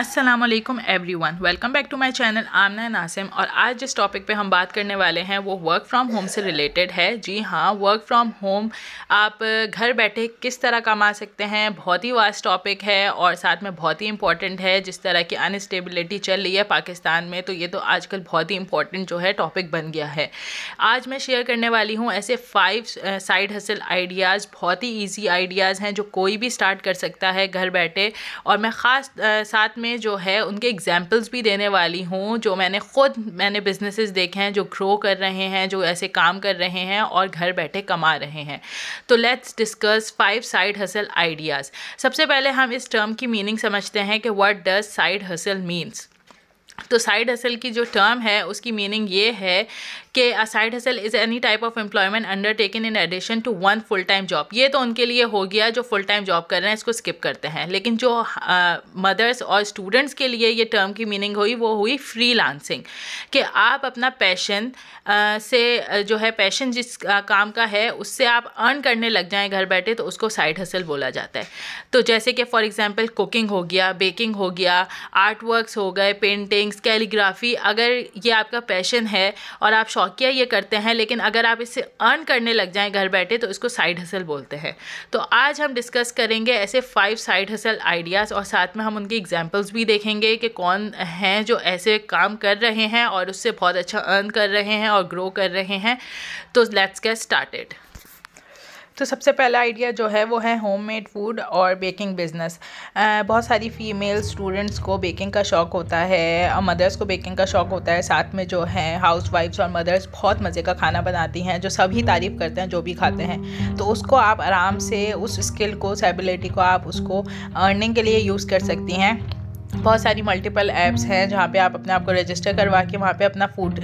Aslam everyone welcome back to my channel Amna Nasim और आज जिस टॉपिक पे हम बात करने वाले हैं वो वर्क फ्राम होम से रिलेटेड है जी हाँ वर्क फ्राम होम आप घर बैठे किस तरह कमा सकते हैं बहुत ही वास्ट टॉपिक है और साथ में बहुत ही इंपॉर्टेंट है जिस तरह की अनस्टेबिलिटी चल रही है पाकिस्तान में तो ये तो आजकल बहुत ही इंपॉर्टेंट जो है टॉपिक बन गया है आज मैं शेयर करने वाली हूँ ऐसे फाइव साइड हसल आइडियाज़ बहुत ही ईजी आइडियाज़ हैं जो कोई भी स्टार्ट कर सकता है घर बैठे और मैं ख़ास साथ में जो है उनके एग्जाम्पल्स भी देने वाली हूँ जो मैंने ख़ुद मैंने बिजनेसेस देखे हैं जो ग्रो कर रहे हैं जो ऐसे काम कर रहे हैं और घर बैठे कमा रहे हैं तो let's discuss five side hustle ideas सबसे पहले हम इस टर्म की मीनिंग समझते हैं कि what does side hustle means तो साइड हसल की जो टर्म है उसकी मीनिंग ये है कि a side hustle is any type of employment undertaken in addition to one full time job ये तो उनके लिए हो गया जो फुल टाइम जॉब कर रहे हैं इसको स्किप करते हैं लेकिन जो मदर्स uh, और स्टूडेंट्स के लिए ये टर्म की मीनिंग हुई वो हुई फ्री लांसिंग कि आप अपना पैशन uh, से जो है पैशन जिस uh, काम का है उससे आप अर्न करने लग जाएँ घर बैठे तो उसको साइड हसल बोला जाता है तो जैसे कि फॉर एग्ज़ाम्पल कुकिंग हो गया बेकिंग हो गया आर्ट वर्क्स हो गए पेंटिंग्स कैलीग्राफी अगर ये आपका पैशन है और आप शौकिया ये करते हैं लेकिन अगर आप इससे अर्न करने लग जाएं घर बैठे तो इसको साइड हसल बोलते हैं तो आज हम डिस्कस करेंगे ऐसे फाइव साइड हसल आइडियाज़ और साथ में हम उनके एग्जाम्पल्स भी देखेंगे कि कौन हैं जो ऐसे काम कर रहे हैं और उससे बहुत अच्छा अर्न कर रहे हैं और ग्रो कर रहे हैं तो लेट्स गेट स्टार्टेड तो सबसे पहला आइडिया जो है वो है होममेड फूड और बेकिंग बिज़नेस बहुत सारी फीमेल स्टूडेंट्स को बेकिंग का शौक़ होता है और मदर्स को बेकिंग का शौक़ होता है साथ में जो है हाउस वाइफ्स और मदर्स बहुत मज़े का खाना बनाती हैं जो सभी तारीफ़ करते हैं जो भी खाते हैं तो उसको आप आराम से उस स्किल को उस एबिलिटी को आप उसको अर्निंग के लिए यूज़ कर सकती हैं बहुत सारी मल्टीपल ऐप्स हैं जहाँ पे आप अपने आप को रजिस्टर करवा के वहाँ पे अपना फूड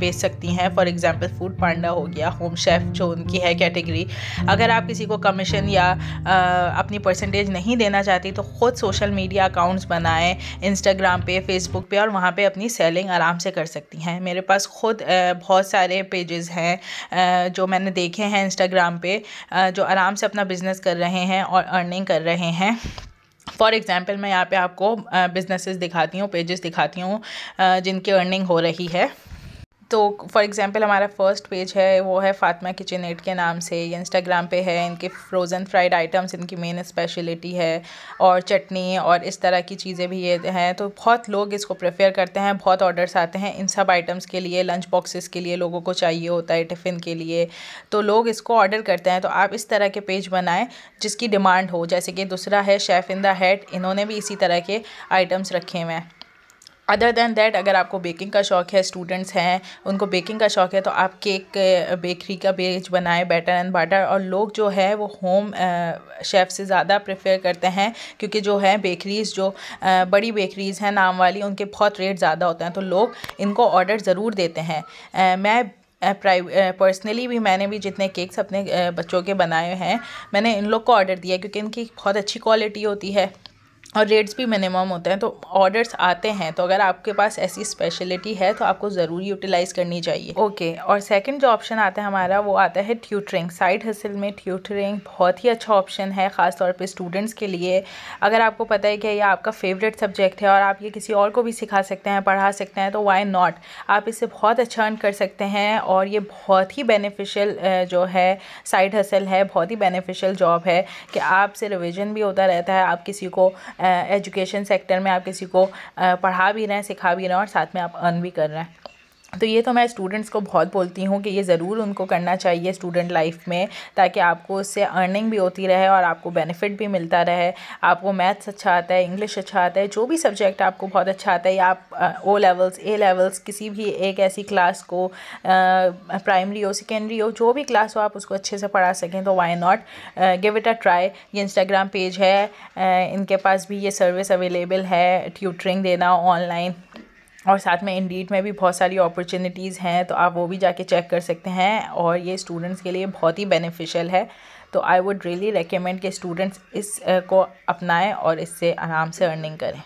बेच सकती हैं फॉर एग्जांपल फूड पांडा हो गया होम शेफ जो उनकी है कैटेगरी अगर आप किसी को कमीशन या आ, अपनी परसेंटेज नहीं देना चाहती तो ख़ुद सोशल मीडिया अकाउंट्स बनाएं इंस्टाग्राम पे फेसबुक पे और वहाँ पर अपनी सेलिंग आराम से कर सकती हैं मेरे पास ख़ुद बहुत सारे पेजेस हैं जो मैंने देखे हैं इंस्टाग्राम पर जो आराम से अपना बिज़नेस कर रहे हैं और अर्निंग कर रहे हैं फॉर एग्ज़ाम्पल मैं यहाँ पे आपको बिज़नेसेस दिखाती हूँ पेजेस दिखाती हूँ जिनकी अर्निंग हो रही है तो फॉर एग्जांपल हमारा फर्स्ट पेज है वो है फातिमा किचन एट के नाम से ये इंस्टाग्राम पे है इनके फ्रोज़न फ्राइड आइटम्स इनकी मेन स्पेशलिटी है और चटनी और इस तरह की चीज़ें भी ये हैं तो बहुत लोग इसको प्रेफर करते हैं बहुत ऑर्डर्स आते हैं इन सब आइटम्स के लिए लंच बॉक्सेस के लिए लोगों को चाहिए होता है टिफ़िन के लिए तो लोग इसको ऑर्डर करते हैं तो आप इस तरह के पेज बनाएं जिसकी डिमांड हो जैसे कि दूसरा है शेफ़ इन द हेड इन्होंने भी इसी तरह के आइटम्स रखे हुए हैं अदर दैन दैट अगर आपको बेकिंग का शौक़ है स्टूडेंट्स हैं उनको बेकिंग का शौक़ है तो आप केक बेकरी का बेच बनाएं बैटर एंड बाटर और लोग जो है वो होम शेफ़ से ज़्यादा प्रेफर करते हैं क्योंकि जो है बेकरीज़ जो बड़ी बेकरीज़ हैं नाम वाली उनके बहुत रेट ज़्यादा होते हैं तो लोग इनको ऑर्डर ज़रूर देते हैं मैं पर्सनली भी मैंने भी जितने केक्स अपने बच्चों के बनाए हैं मैंने इन लोग को ऑर्डर दिया क्योंकि इनकी बहुत अच्छी क्वालिटी होती है और रेट्स भी मिनिमम होते हैं तो ऑर्डर्स आते हैं तो अगर आपके पास ऐसी स्पेशलिटी है तो आपको ज़रूर यूटिलाइज़ करनी चाहिए ओके okay, और सेकंड जो ऑप्शन आता है हमारा वो आता है ट्यूटरिंग साइड हसिल में ट्यूटरिंग बहुत ही अच्छा ऑप्शन है ख़ासतौर पर स्टूडेंट्स के लिए अगर आपको पता है कि ये आपका फेवरेट सब्जेक्ट है और आप ये किसी और को भी सिखा सकते हैं पढ़ा सकते हैं तो वाई नॉट आप इससे बहुत अच्छा अर्न कर सकते हैं और ये बहुत ही बेनिफिशियल जो है साइड हसल है बहुत ही बेनिफिशियल जॉब है कि आपसे रिविज़न भी होता रहता है आप किसी को एजुकेशन सेक्टर में आप किसी को पढ़ा भी रहे हैं सिखा भी रहे हैं और साथ में आप अर्न भी कर रहे हैं तो ये तो मैं स्टूडेंट्स को बहुत बोलती हूँ कि ये ज़रूर उनको करना चाहिए स्टूडेंट लाइफ में ताकि आपको उससे अर्निंग भी होती रहे और आपको बेनिफिट भी मिलता रहे आपको मैथ्स अच्छा आता है इंग्लिश अच्छा आता है जो भी सब्जेक्ट आपको बहुत अच्छा आता है या आप ओ लेवल्स ए लेवल्स किसी भी एक ऐसी क्लास को प्राइमरी हो सेकेंडरी हो जो भी क्लास हो आप उसको अच्छे से पढ़ा सकें तो why not give it a try ये इंस्टाग्राम पेज है आ, इनके पास भी ये सर्विस अवेलेबल है ट्यूटरिंग देना ऑनलाइन और साथ में इंडीड में भी बहुत सारी अपॉर्चुनिटीज़ हैं तो आप वो भी जाके चेक कर सकते हैं और ये स्टूडेंट्स के लिए बहुत ही बेनिफिशियल है तो आई वुड रियली रिकमेंड कि स्टूडेंट्स इस को अपनाएं और इससे आराम से अर्निंग करें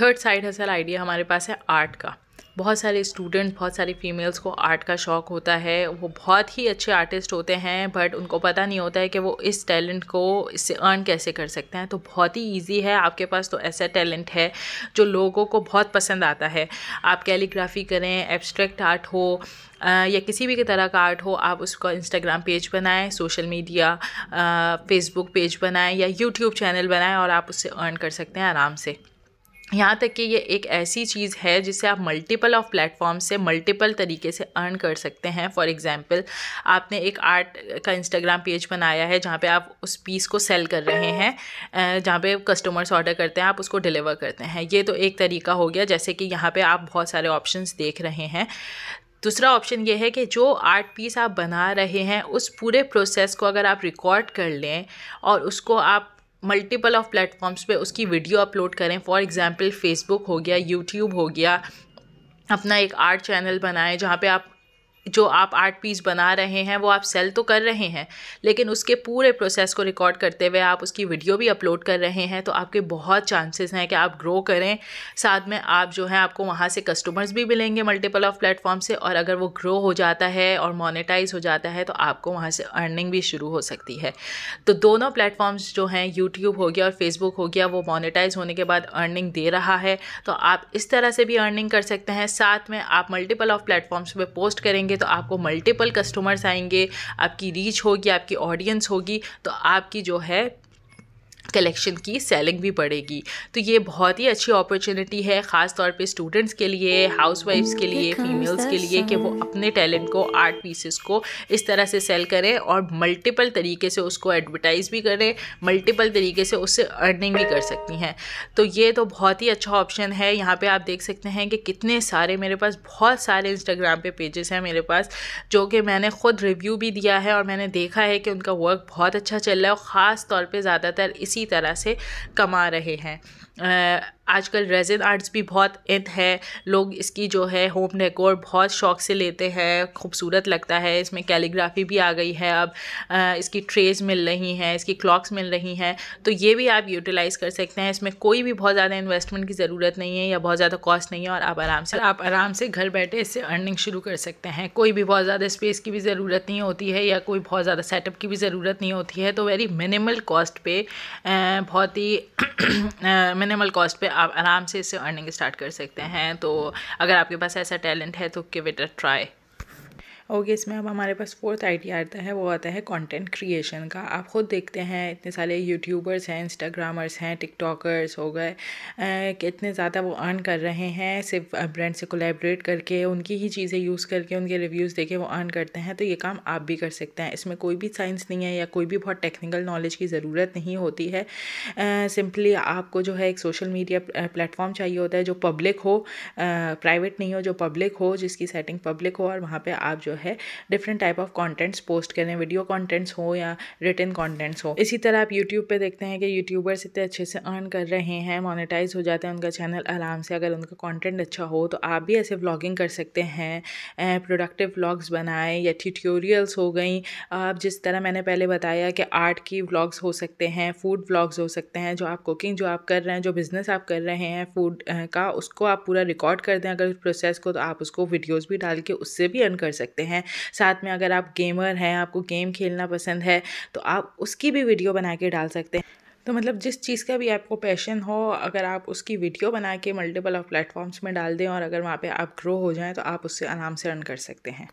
थर्ड साइड हसल आइडिया हमारे पास है आर्ट का बहुत सारे स्टूडेंट्स बहुत सारी फीमेल्स को आर्ट का शौक़ होता है वो बहुत ही अच्छे आर्टिस्ट होते हैं बट उनको पता नहीं होता है कि वो इस टैलेंट को इससे अर्न कैसे कर सकते हैं तो बहुत ही ईजी है आपके पास तो ऐसा टैलेंट है जो लोगों को बहुत पसंद आता है आप कैलीग्राफी करें एब्स्ट्रैक्ट आर्ट हो या किसी भी तरह का आर्ट हो आप उसका इंस्टाग्राम पेज बनाएं सोशल मीडिया फेसबुक पेज बनाएं या यूट्यूब चैनल बनाएं और आप उससे अर्न कर सकते हैं आराम से यहाँ तक कि ये एक ऐसी चीज़ है जिसे आप मल्टीपल ऑफ प्लेटफॉर्म से मल्टीपल तरीके से अर्न कर सकते हैं फॉर एग्ज़ाम्पल आपने एक आर्ट का इंस्टाग्राम पेज बनाया है जहाँ पे आप उस पीस को सेल कर रहे हैं जहाँ पे कस्टमर्स ऑर्डर करते हैं आप उसको डिलीवर करते हैं ये तो एक तरीका हो गया जैसे कि यहाँ पर आप बहुत सारे ऑप्शन देख रहे हैं दूसरा ऑप्शन ये है कि जो आर्ट पीस आप बना रहे हैं उस पूरे प्रोसेस को अगर आप रिकॉर्ड कर लें और उसको आप मल्टीपल ऑफ प्लेटफॉर्म्स पे उसकी वीडियो अपलोड करें फॉर एग्ज़ाम्पल फेसबुक हो गया यूट्यूब हो गया अपना एक आर्ट चैनल बनाएं जहाँ पे आप जो आप आर्ट पीस बना रहे हैं वो आप सेल तो कर रहे हैं लेकिन उसके पूरे प्रोसेस को रिकॉर्ड करते हुए आप उसकी वीडियो भी अपलोड कर रहे हैं तो आपके बहुत चांसेस हैं कि आप ग्रो करें साथ में आप जो है आपको वहाँ से कस्टमर्स भी मिलेंगे मल्टीपल ऑफ प्लेटफॉर्म से और अगर वो ग्रो हो जाता है और मोनिटाइज हो जाता है तो आपको वहाँ से अर्निंग भी शुरू हो सकती है तो दोनों प्लेटफॉर्म्स जो हैं यूट्यूब हो गया और फेसबुक हो गया वो मोनिटाइज होने के बाद अर्निंग दे रहा है तो आप इस तरह से भी अर्निंग कर सकते हैं साथ में आप मल्टीपल ऑफ प्लेटफॉर्म्स पर पोस्ट करेंगे करेंगे तो आपको मल्टीपल कस्टमर्स आएंगे आपकी रीच होगी आपकी ऑडियंस होगी तो आपकी जो है कलेक्शन की सेलिंग भी बढ़ेगी तो ये बहुत ही अच्छी अपॉर्चुनिटी है ख़ास तौर पे स्टूडेंट्स के लिए वाइफ्स के लिए फीमेल्स के लिए कि वो अपने टैलेंट को आर्ट पीसेस को इस तरह से सेल करें और मल्टीपल तरीके से उसको एडवर्टाइज भी करें मल्टीपल तरीके से उससे अर्निंग भी कर सकती हैं तो ये तो बहुत ही अच्छा ऑप्शन है यहाँ पर आप देख सकते हैं कि कितने सारे मेरे पास बहुत सारे इंस्टाग्राम पे पेजेस हैं मेरे पास जो कि मैंने ख़ुद रिव्यू भी दिया है और मैंने देखा है कि उनका वर्क बहुत अच्छा चल रहा है और ख़ास तौर पर ज़्यादातर इसी अच्छी तरह से कमा रहे हैं आजकल रेजिन आर्ट्स भी बहुत इन है लोग इसकी जो है होम डेकोर बहुत शौक से लेते हैं खूबसूरत लगता है इसमें कैलीग्राफी भी आ गई है अब इसकी ट्रेज मिल रही हैं इसकी क्लॉक्स मिल रही हैं तो ये भी आप यूटिलाइज़ कर सकते हैं इसमें कोई भी बहुत ज़्यादा इन्वेस्टमेंट की ज़रूरत नहीं है या बहुत ज़्यादा कॉस्ट नहीं है और आप आराम से आप आराम से घर बैठे इससे अर्निंग शुरू कर सकते हैं कोई भी बहुत ज़्यादा स्पेस की भी ज़रूरत नहीं होती है या कोई बहुत ज़्यादा सेटअप की भी ज़रूरत नहीं होती है तो वेरी मिनिमल कॉस्ट पे बहुत ही मिनिमल कॉस्ट पे आप आराम से इसे अर्निंग स्टार्ट कर सकते हैं तो अगर आपके पास ऐसा टैलेंट है तो give it a try okay okay, इसमें अब हमारे पास फोर्थ आइडिया आता है वो आता है कंटेंट क्रिएशन का आप खुद देखते हैं इतने सारे यूट्यूबर्स हैं इंस्टाग्रामर्स हैं टिकटॉकर्स हो गए कितने ज़्यादा वो अर्न कर रहे हैं सिर्फ ब्रांड से कोलेबरेट करके उनकी ही चीज़ें यूज़ करके उनके रिव्यूज़ देखे वो अर्न करते हैं तो ये काम आप भी कर सकते हैं इसमें कोई भी साइंस नहीं है या कोई भी बहुत टेक्निकल नॉलेज की ज़रूरत नहीं होती है सिंपली आपको जो है एक सोशल मीडिया प्लेटफॉर्म चाहिए होता है जो पब्लिक हो प्राइवेट नहीं हो जो पब्लिक हो जिसकी सेटिंग पब्लिक हो और वहाँ पर आप जो जो है different type of contents post करें वीडियो कॉन्टेंट्स हो या रिटर्न कॉन्टेंट्स हो इसी तरह आप यूट्यूब पर देखते हैं कि यूट्यूबर्स इतने अच्छे से अर्न कर रहे हैं मोनिटाइज हो जाते हैं उनका चैनल आराम से अगर उनका कॉन्टेंट अच्छा हो तो आप भी ऐसे ब्लॉगिंग कर सकते हैं प्रोडक्टिव ब्लॉग्स बनाएं या ट्यूटोरियल्स हो गई आप जिस तरह मैंने पहले बताया कि आर्ट की व्लॉग्स हो सकते हैं फूड व्लॉग्स हो सकते हैं जो आप कुकिंग जो आप कर रहे हैं जो बिज़नेस आप कर रहे हैं फूड का उसको आप पूरा रिकॉर्ड कर दें अगर प्रोसेस को तो आप उसको वीडियोज़ भी डाल के उससे भी अर्न कर सकते हैं सकते हैं साथ में अगर आप गेमर हैं आपको गेम खेलना पसंद है तो आप उसकी भी वीडियो बना के डाल सकते हैं तो मतलब जिस चीज़ का भी आपको पैशन हो अगर आप उसकी वीडियो बना के मल्टीपल ऑफ प्लेटफॉर्म्स में डाल दें और अगर वहाँ पे आप ग्रो हो जाएं तो आप उससे आराम से रन कर सकते हैं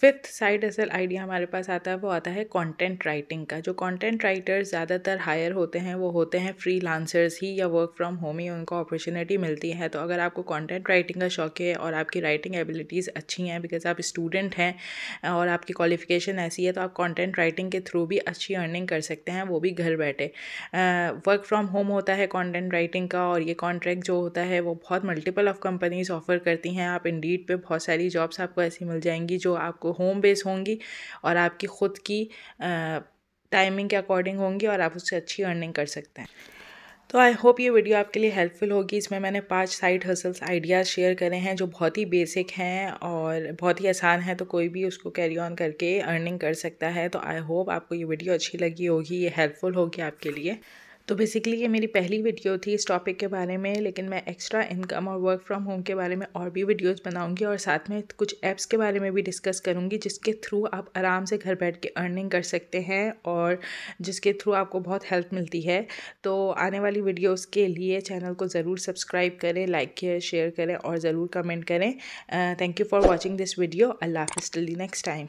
फिफ्थ साइड असल आइडिया हमारे पास आता है वो आता है कंटेंट राइटिंग का जो कंटेंट राइटर्स ज़्यादातर हायर होते हैं वो होते हैं फ्री लांसर्स ही या वर्क फ्रॉम होम ही उनको अपॉर्चुनिटी मिलती है तो अगर आपको कंटेंट राइटिंग का शौक है और आपकी राइटिंग एबिलिटीज़ अच्छी हैं बिकॉज आप स्टूडेंट हैं और आपकी क्वालिफिकेशन ऐसी है तो आप कॉन्टेंट राइटिंग के थ्रू भी अच्छी अर्निंग कर सकते हैं वो भी घर बैठे वर्क फ्रॉम होम होता है कॉन्टेंट राइटिंग का और ये कॉन्ट्रैक्ट जो होता है वो बहुत मल्टीपल ऑफ कंपनीज ऑफर करती हैं आप इंडीड पर बहुत सारी जॉब्स आपको ऐसी मिल जाएंगी जो आपको होम बेस होंगी और आपकी ख़ुद की टाइमिंग के अकॉर्डिंग होंगी और आप उससे अच्छी अर्निंग कर सकते हैं तो आई होप ये वीडियो आपके लिए हेल्पफुल होगी इसमें मैंने पांच साइड हसल्स आइडियाज़ शेयर करे हैं जो बहुत ही बेसिक हैं और बहुत ही आसान है तो कोई भी उसको कैरी ऑन करके अर्निंग कर सकता है तो आई होप आपको ये वीडियो अच्छी लगी होगी ये हेल्पफुल होगी आपके लिए तो बेसिकली ये मेरी पहली वीडियो थी इस टॉपिक के बारे में लेकिन मैं एक्स्ट्रा इनकम और वर्क फ्रॉम होम के बारे में और भी वीडियोस बनाऊंगी और साथ में कुछ ऐप्स के बारे में भी डिस्कस करूंगी जिसके थ्रू आप आराम से घर बैठ के अर्निंग कर सकते हैं और जिसके थ्रू आपको बहुत हेल्प मिलती है तो आने वाली वीडियोज़ के लिए चैनल को ज़रूर सब्सक्राइब करें लाइक करें शेयर करें और ज़रूर कमेंट करें thank you for watching this video Allah हाफ़ टिल नेक्स्ट टाइम